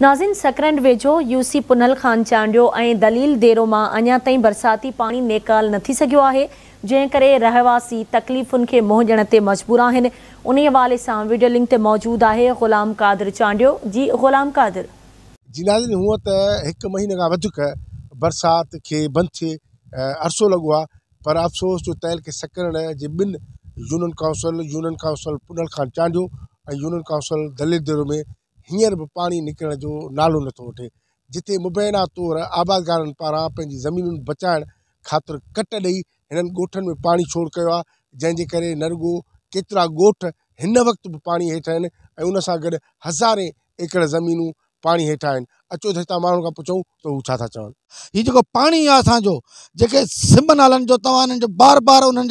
नाज़िन सकरंड वेझो यूसी पुनल ख़ान चांडियो दलील देरो मां अञा ताईं बरसाती पाणी नेकाल न थी सघियो आहे जंहिं करे रहवासी तकलीफ़ुनि खे मुंहुं ॾियण ते मजबूर आहिनि उन हवाले से वीडियो लिंक ते मौजूदु आहे ग़ुलाम कादिर चांडियो जी ग़ुलाम कादिर जी नाज़िन हूअं त हिकु महीने खां वधीक बरसाति खे बंदि थिए अरसो पर अफ़सोस जो तयल खे सकरण जे ॿिनि union council union council Punhal Khan Chandio union council दलित देरो में हींअर बि पाणी निकिरण जो नालो नथो वठे जिते मुबैना तौर आबादगारनि पारां पंहिंजी ज़मीनुनि बचाइण ख़ातिर कट ॾेई हिननि ॻोठनि में पाणी छोड़ कयो आहे जंहिंजे करे न रुॻो केतिरा ॻोठ हिन वक़्तु बि पाणी हेठि आहिनि ऐं उन सां गॾु हज़ारे एकड़ ज़मीनूं पानी हेठा अचो त हितां माण्हुनि खां पुछूं त हू छा था चवनि हीउ जो सिम नालनि जो बार बार उन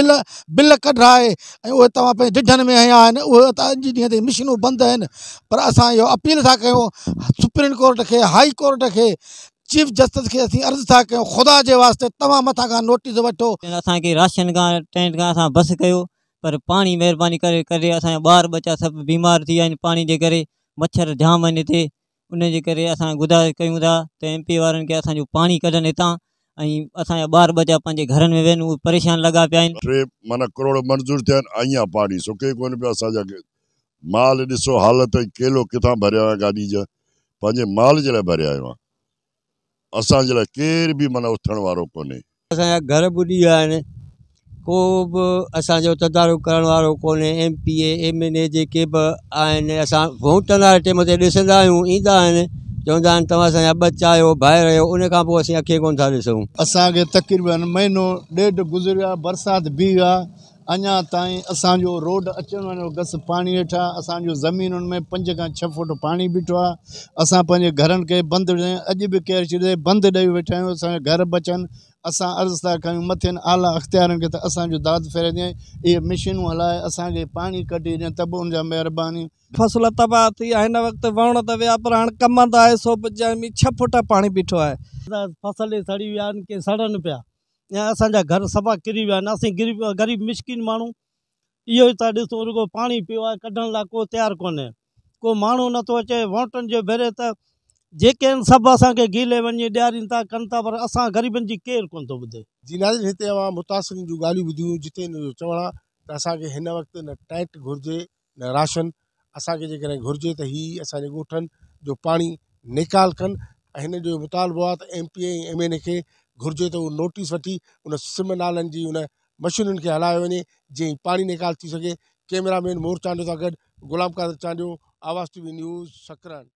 बिल बिल कढाए ऐं उहे में आया आहिनि उहे त अॼु पर अस यो अपील था क्यों सुप्रीम कोर्ट के हाई कोर्ट के चीफ जस्टिस के अर्ज था क्यों ख़ुदा के वास्ते तुम मथां का नोटिस वो अस राशन का टेंट का बस कर पर पानी मेहरबानी कर बार बच्चा सब बीमार थी पानी के मच्छर जाम वञे हिते उनके करे असां गुज़ारिश था एम पी वारनि के असो पानी कढनि इतना में परेशान टे करोड़ मंज़ूर सुके माल हालत केलो भरिया माल भरिया उथण घर ॿुॾी को बि असांजो तदारु करण वारो कोन्हे M P M N A जेके बि आहिनि असां घोटंदड़े टेम ते ॾिसंदा आहियूं ईंदा आहिनि चवंदा आहिनि तव्हां असांजा ॿचा आहियो पोइ कोन था ॾिसूं असांखे तकरीबन महीनो ॾेढ गुज़रियो आहे बरसाति बीह अना ताईं रोड अचण वञण गस पाणी हेठि आहे असांजो में पंज का छह फुट पानी बीठो आहे घर के बंद अज भी अॼु बि बंद छॾे बंदि वेठा आहियूं घर बचन अस अर्ज था कयूं मथियनि आला अख्तियार खे त दाद फेरे दें ये मशीनूं हलए अस पानी कटी दें तब बि हुनजा फसल तबाह थी आहे हिन वण त विया पर हाणे कमंदा आहे सो छह फुट पाणी बीठो आहे फसल सड़ी विया आहिनि के ऐं घर सफ़ा किरी वह अस ग़रीब ग़रीब मिशकिन माण्हू इहो ई रुगो पानी पियो है कढण ला को तैयार को को न तो अचे वोटन के भेरे त जे सब अस गीले वही ॾियारीनि था कनि था पर अस ग़रीबनि की केर को थो ॿुधे जी नाज़ हिते मां मुतासिरनि जूं ॻाल्हियूं जिते हिन जो चवणु वक्त न टैट घुरिजे न राशन असें जेकॾहिं घुरिजे त हीअ असांजे ॻोठनि जो पानी निकाल कन ऐं जो मुतालबो आ M P M N A के घुर्जे त उहा नोटिस वठी उन सिम नालनि जी उन मशीनुनि खे हलायो वञे जीअं पाणी निकाल थी सघे कैमरामैन मोर चांडियो सां गॾु गुलाब कादर चांडियो आवाज़ टीवी न्यूज़ सकरान